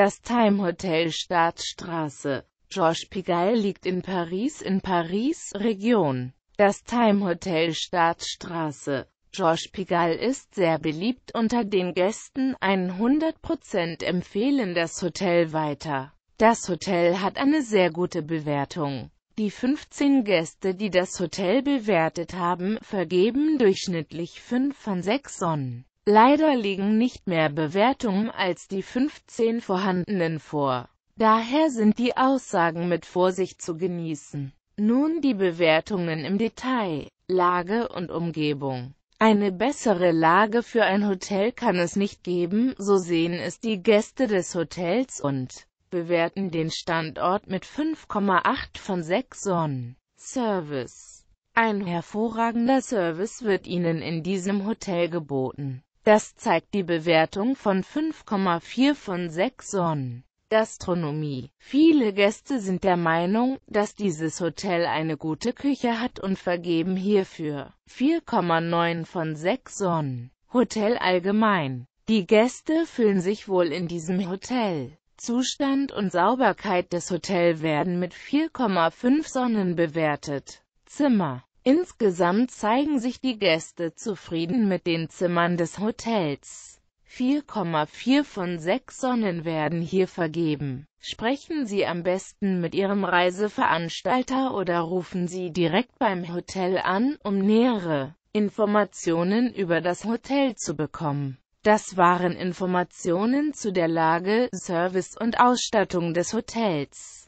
Das Time Hotel Staatsstraße, Georges Pigalle liegt in Paris in Paris, Region. Das Time Hotel Staatsstraße, Georges Pigalle ist sehr beliebt unter den Gästen, 100% empfehlen das Hotel weiter. Das Hotel hat eine sehr gute Bewertung. Die 15 Gäste, die das Hotel bewertet haben, vergeben durchschnittlich 5 von 6 Sonnen. Leider liegen nicht mehr Bewertungen als die 15 vorhandenen vor. Daher sind die Aussagen mit Vorsicht zu genießen. Nun die Bewertungen im Detail, Lage und Umgebung. Eine bessere Lage für ein Hotel kann es nicht geben, so sehen es die Gäste des Hotels und bewerten den Standort mit 5,8 von 6 Sonnen. Service Ein hervorragender Service wird Ihnen in diesem Hotel geboten. Das zeigt die Bewertung von 5,4 von 6 Sonnen. Gastronomie. Viele Gäste sind der Meinung, dass dieses Hotel eine gute Küche hat und vergeben hierfür 4,9 von 6 Sonnen. Hotel allgemein. Die Gäste fühlen sich wohl in diesem Hotel. Zustand und Sauberkeit des Hotels werden mit 4,5 Sonnen bewertet. Zimmer. Insgesamt zeigen sich die Gäste zufrieden mit den Zimmern des Hotels. 4,4 von 6 Sonnen werden hier vergeben. Sprechen Sie am besten mit Ihrem Reiseveranstalter oder rufen Sie direkt beim Hotel an, um nähere Informationen über das Hotel zu bekommen. Das waren Informationen zu der Lage, Service und Ausstattung des Hotels.